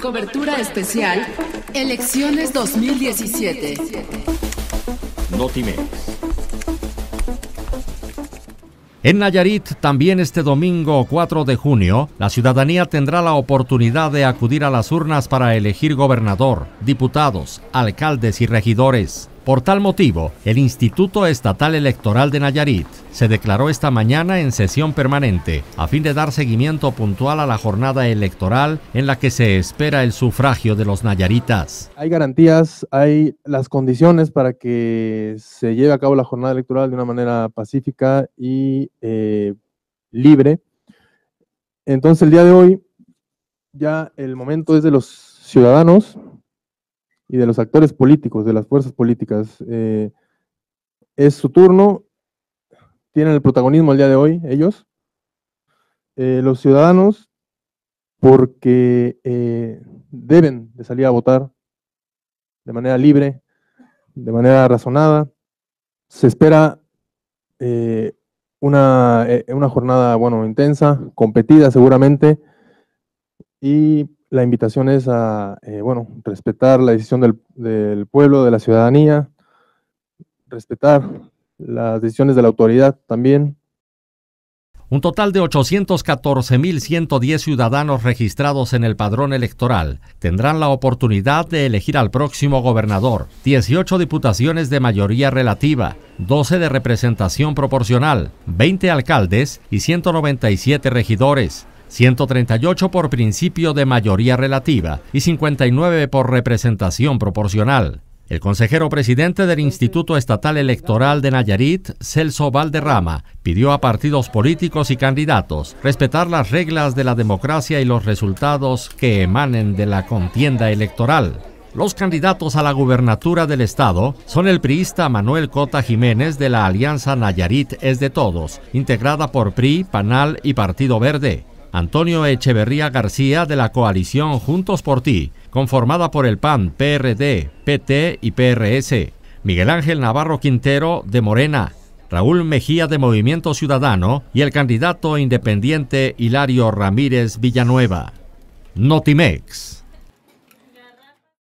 Cobertura especial, elecciones 2017. Notimex. En Nayarit, también este domingo 4 de junio, la ciudadanía tendrá la oportunidad de acudir a las urnas para elegir gobernador, diputados, alcaldes y regidores. Por tal motivo, el Instituto Estatal Electoral de Nayarit se declaró esta mañana en sesión permanente a fin de dar seguimiento puntual a la jornada electoral en la que se espera el sufragio de los nayaritas. Hay garantías, hay las condiciones para que se lleve a cabo la jornada electoral de una manera pacífica y eh, libre. Entonces el día de hoy ya el momento es de los ciudadanos y de los actores políticos, de las fuerzas políticas. Eh, es su turno, tienen el protagonismo el día de hoy, ellos, eh, los ciudadanos, porque eh, deben de salir a votar de manera libre, de manera razonada. Se espera una, una jornada, bueno, intensa, competida seguramente, y la invitación es a, eh, bueno, respetar la decisión del, del pueblo, de la ciudadanía, respetar las decisiones de la autoridad también. Un total de 814.110 ciudadanos registrados en el padrón electoral tendrán la oportunidad de elegir al próximo gobernador, 18 diputaciones de mayoría relativa, 12 de representación proporcional, 20 alcaldes y 197 regidores. 138 por principio de mayoría relativa y 59 por representación proporcional. El consejero presidente del Instituto Estatal Electoral de Nayarit, Celso Valderrama, pidió a partidos políticos y candidatos respetar las reglas de la democracia y los resultados que emanen de la contienda electoral. Los candidatos a la gubernatura del estado son el priista Manuel Cota Jiménez de la Alianza Nayarit es de Todos, integrada por PRI, PANAL y Partido Verde, Antonio Echeverría García de la coalición Juntos por Ti, conformada por el PAN, PRD, PT y PRS, Miguel Ángel Navarro Quintero de Morena, Raúl Mejía de Movimiento Ciudadano y el candidato independiente Hilario Ramírez Villanueva. Notimex.